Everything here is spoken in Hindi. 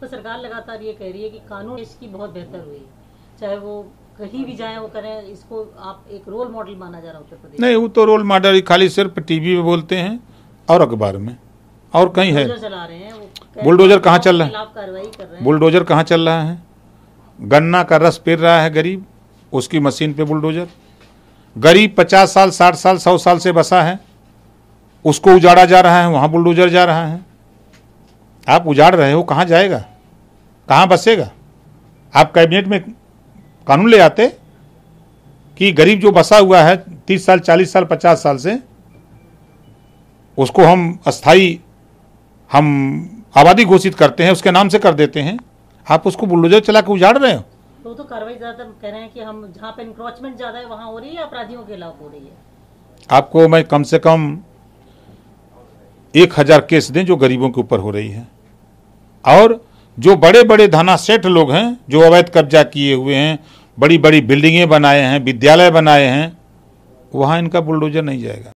तो सरकार लगातार ये कह रही है कि कानून देश की बहुत बेहतर हुई चाहे वो कहीं भी जाए वो करें इसको आप एक रोल मॉडल माना जा रहा उत्तर प्रदेश नहीं वो तो रोल मॉडल खाली सिर्फ टीवी में बोलते हैं और अखबार में और कहीं है बुलडोजर कहाँ चल रहा है बुलडोजर कहाँ चल रहा है गन्ना का रस पेर रहा है गरीब उसकी मशीन पे बुलडोजर गरीब पचास साल साठ साल सौ साल से बसा है उसको उजाड़ा जा रहा है वहाँ बुलडोजर जा रहा है आप उजाड़ रहे हो कहाँ जाएगा कहाँ बसेगा आप कैबिनेट में कानून ले आते कि गरीब जो बसा हुआ है तीस साल चालीस साल पचास साल से उसको हम अस्थाई हम आबादी घोषित करते हैं उसके नाम से कर देते हैं आप उसको बुलडोजर चला के उजाड़ रहे हो तो तो कार्रवाई ज्यादातर कह रहे हैं कि हम जहाँ पे इंक्रोचमेंट ज्यादा है वहाँ हो रही है अपराधियों के खिलाफ हो रही है आपको मैं कम से कम एक हजार केस दें जो गरीबों के ऊपर हो रही है और जो बड़े बड़े धना सेठ लोग हैं जो अवैध कब्जा किए हुए हैं बड़ी बड़ी बिल्डिंगें बनाए हैं विद्यालय बनाए हैं वहाँ इनका बुलडोजर नहीं जाएगा